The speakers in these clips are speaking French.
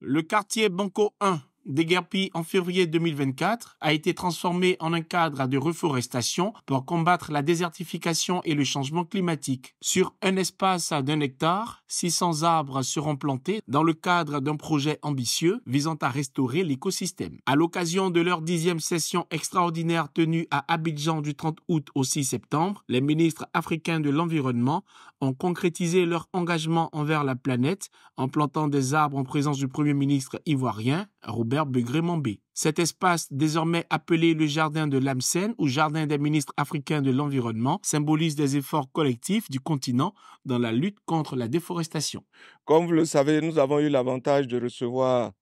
Le quartier Banco 1, déguerpi en février 2024, a été transformé en un cadre de reforestation pour combattre la désertification et le changement climatique. Sur un espace d'un hectare, 600 arbres seront plantés dans le cadre d'un projet ambitieux visant à restaurer l'écosystème. À l'occasion de leur dixième session extraordinaire tenue à Abidjan du 30 août au 6 septembre, les ministres africains de l'environnement ont concrétisé leur engagement envers la planète en plantant des arbres en présence du Premier ministre ivoirien, Robert l'herbe B Cet espace, désormais appelé le jardin de l'AMSEN ou jardin des ministres africains de l'environnement, symbolise des efforts collectifs du continent dans la lutte contre la déforestation. Comme vous le savez, nous avons eu l'avantage de recevoir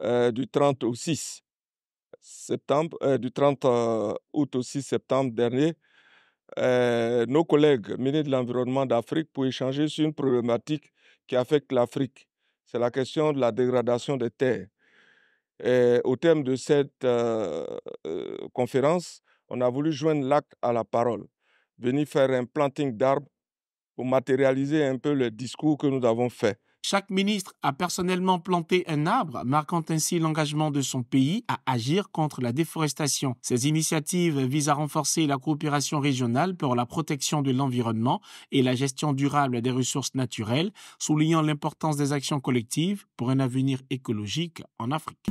euh, du 30 au 6 septembre, euh, du 30 euh, août au 6 septembre dernier, nos collègues ministres de l'Environnement d'Afrique pour échanger sur une problématique qui affecte l'Afrique. C'est la question de la dégradation des terres au terme de cette euh, euh, conférence, on a voulu joindre l'acte à la parole, venir faire un planting d'arbres pour matérialiser un peu le discours que nous avons fait. Chaque ministre a personnellement planté un arbre, marquant ainsi l'engagement de son pays à agir contre la déforestation. Ces initiatives visent à renforcer la coopération régionale pour la protection de l'environnement et la gestion durable des ressources naturelles, soulignant l'importance des actions collectives pour un avenir écologique en Afrique.